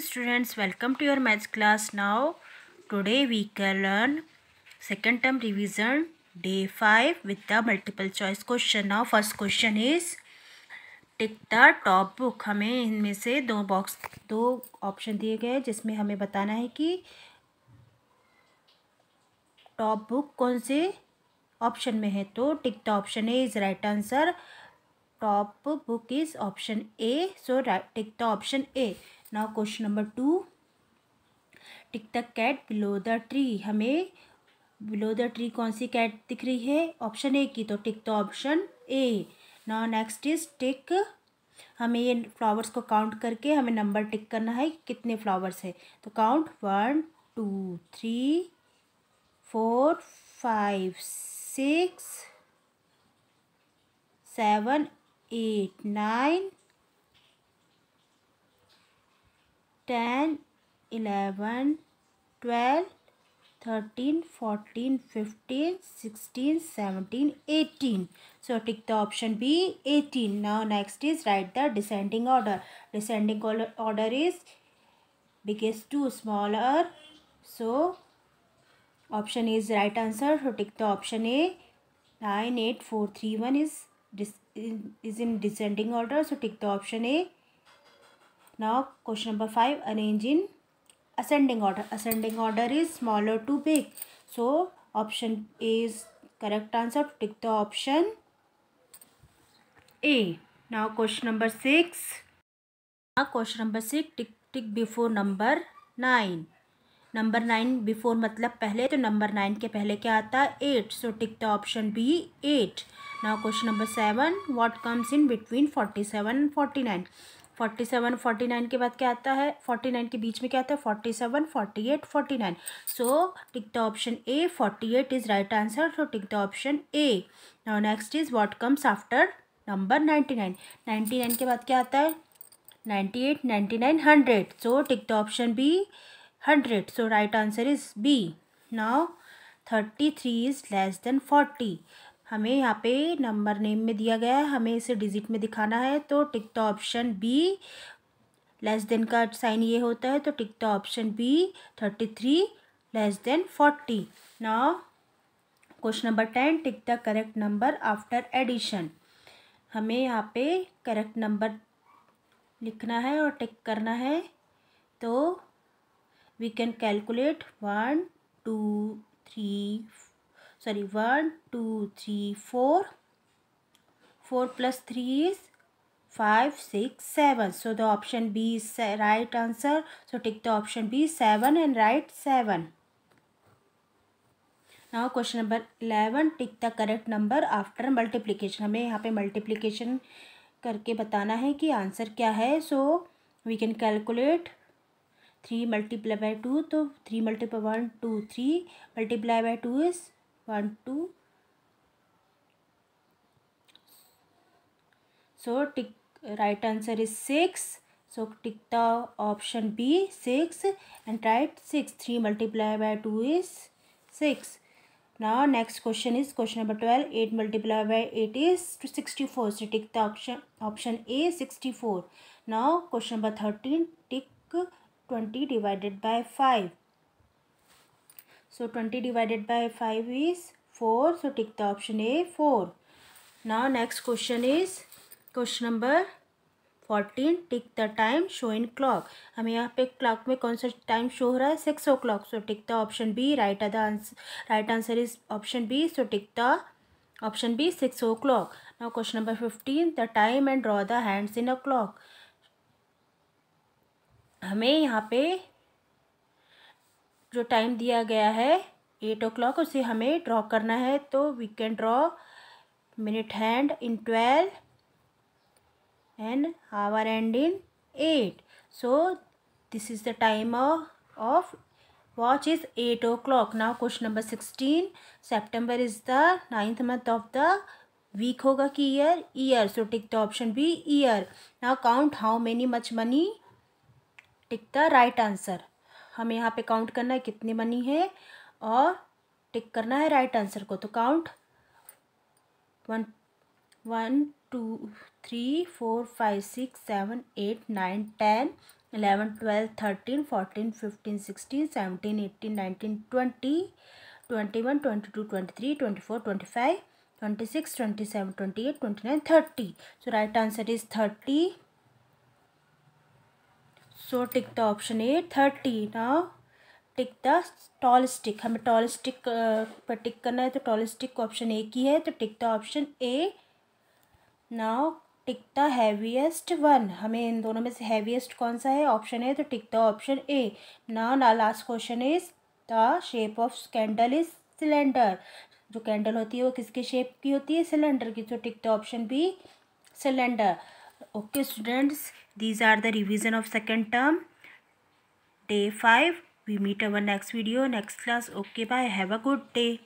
students welcome to your maths class now today we can learn second term revision day 5 with the multiple choice question now first question is tick the top book हमें इनमें से दो box दो option दिए गए जिसमें हमें बताना है कि टॉप बुक कौन से ऑप्शन में है तो tick the option A is right answer top book is option A so tick the option A now question number two tick tock cat below the tree हमें बिलो द ट्री कौन सी cat दिख रही है option A की तो tick तो option A now next is tick हमें ये फ्लावर्स को काउंट करके हमें नंबर टिक करना है कितने फ्लावर्स है तो count one two three four five six seven eight nine 10, 11, 12, 13, 14, 15, 16, 17, 18. So take the option B 18. Now next is write the descending order. Descending order is biggest to smaller. So option is right answer. So take the option A 9, 8, 4, 3, 1 is, is in descending order. So take the option A. now question number five. arrange in ascending order ascending order is smaller to big so option a is correct answer tick the option a now question number six. now question number six. tick tick before number nine. Number nine before मतलब पहले तो number nine के पहले क्या आता है eight so tick the option B eight now question number seven what comes in between forty seven and forty nine forty seven forty nine के बाद क्या आता है फोर्टी नाइन के बीच में क्या आता है forty seven forty eight forty nine so tick the option A forty eight is right answer so tick the option A now next is what comes after number ninety nine ninety nine के बाद क्या आता है ninety eight ninety nine hundred so tick the option B hundred so right answer is B now thirty three is less than forty हमें यहाँ पे number name में दिया गया है हमें इसे डिजिट में दिखाना है तो tick the option B less than का साइन ये होता है तो तो option B thirty three less than forty now question number ten tick the correct number after addition हमें यहाँ पे करेक्ट नंबर लिखना है और टिक करना है तो we can calculate one two three sorry one two three four four plus three is five six seven so the option B is right answer so tick the option B seven and right seven now question number eleven tick the correct number after multiplication हमें यहाँ पे multiplication करके बताना है कि answer क्या है so we can calculate three multiply by two तो three multiply one two three multiply by two is 1 2 so tick right answer is 6 so tick the option B 6 and write 6 3 multiplied by 2 is 6 now next question is question number 12 8 multiplied by 8 is 64 so tick the option option A 64 now question number 13 tick 20 divided by 5 so twenty divided by five is four so tick the option A 4. Now next question is question number fourteen tick the time show in clock हमें यहाँ पे clock में कौन सा time show हो रहा है six o'clock so tick the option B right the answer right answer is option B so tick the option B six o'clock now question number fifteen the time and draw the hands in a clock हमें यहाँ पे जो time दिया गया है eight ओ clock उसे हमें draw करना है तो we can draw minute hand in twelve and hour and in eight so this is the time of watch is eight o'clock now question number sixteen September is the ninth month of the week होगा कि year year so tick the option B year now count how many much money tick the right answer हमें यहाँ पे count करना है कितनी बनी है और टिक करना है राइट आंसर को तो count one one two three four five six seven eight nine ten eleven twelve thirteen fourteen fifteen sixteen seventeen eighteen nineteen twenty twenty one twenty two twenty three twenty four twenty five twenty six twenty seven twenty eight twenty nine thirty so right answer is thirty so tick the option A thirty now tick the tall stick हमें tall stick पर टिक करना है तो toll stick option A की है तो tick the option A now tick the heaviest one हमें इन दोनों में से हैवीएस्ट कौन सा है ऑप्शन है तो tick the option A now ना last question is the shape of candle is cylinder जो कैंडल होती है वो किसके शेप की होती है सिलेंडर की तो tick the option B cylinder okay students These are the revision of second term. Day 5. We meet our next video, next class. Okay, bye. Have a good day.